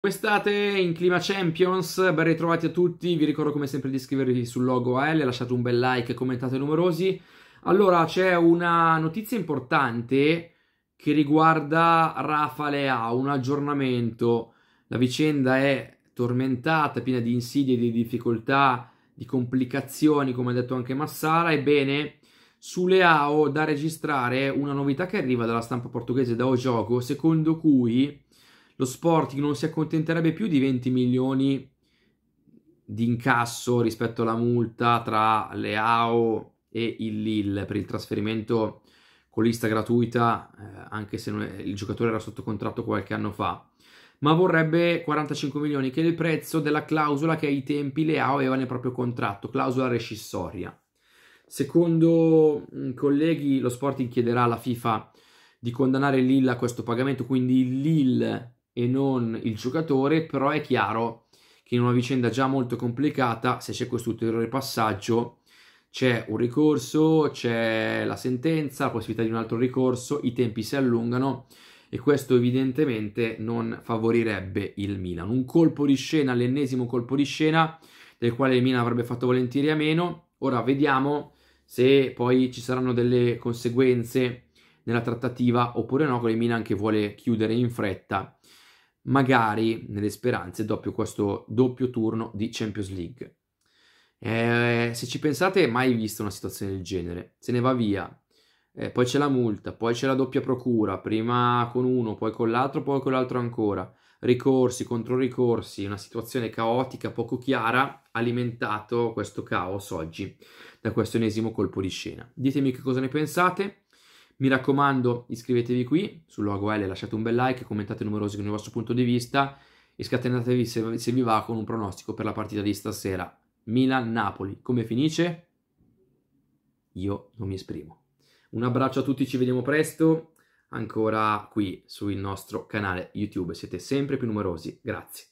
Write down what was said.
Quest'estate in clima Champions, ben ritrovati a tutti, vi ricordo come sempre di iscrivervi sul logo AL, lasciate un bel like, commentate numerosi. Allora, c'è una notizia importante che riguarda Rafa Leao, un aggiornamento. La vicenda è tormentata, piena di insidie, di difficoltà, di complicazioni, come ha detto anche Massara. Ebbene, su Leao da registrare una novità che arriva dalla stampa portoghese da Ogioco, secondo cui lo Sporting non si accontenterebbe più di 20 milioni di incasso rispetto alla multa tra Leao e il Lille per il trasferimento con lista gratuita, eh, anche se è, il giocatore era sotto contratto qualche anno fa, ma vorrebbe 45 milioni, che è il prezzo della clausola che ai tempi Leao aveva nel proprio contratto, clausola rescissoria. Secondo mm, colleghi, lo Sporting chiederà alla FIFA di condannare il Lille a questo pagamento, quindi il Lille e non il giocatore, però è chiaro che in una vicenda già molto complicata, se c'è questo ulteriore passaggio, c'è un ricorso, c'è la sentenza, la possibilità di un altro ricorso, i tempi si allungano e questo evidentemente non favorirebbe il Milan. Un colpo di scena, l'ennesimo colpo di scena del quale il Milan avrebbe fatto volentieri a meno. Ora vediamo se poi ci saranno delle conseguenze nella trattativa oppure no, con il Milan che vuole chiudere in fretta magari nelle speranze dopo questo doppio turno di Champions League. Eh, se ci pensate, mai visto una situazione del genere. Se ne va via, eh, poi c'è la multa, poi c'è la doppia procura, prima con uno, poi con l'altro, poi con l'altro ancora. Ricorsi contro ricorsi, una situazione caotica, poco chiara, alimentato questo caos oggi da questo ennesimo colpo di scena. Ditemi che cosa ne pensate. Mi raccomando, iscrivetevi qui sul logo L, lasciate un bel like, commentate numerosi con il vostro punto di vista e scatenatevi se, se vi va con un pronostico per la partita di stasera. Milan-Napoli, come finisce? Io non mi esprimo. Un abbraccio a tutti, ci vediamo presto ancora qui sul nostro canale YouTube. Siete sempre più numerosi. Grazie.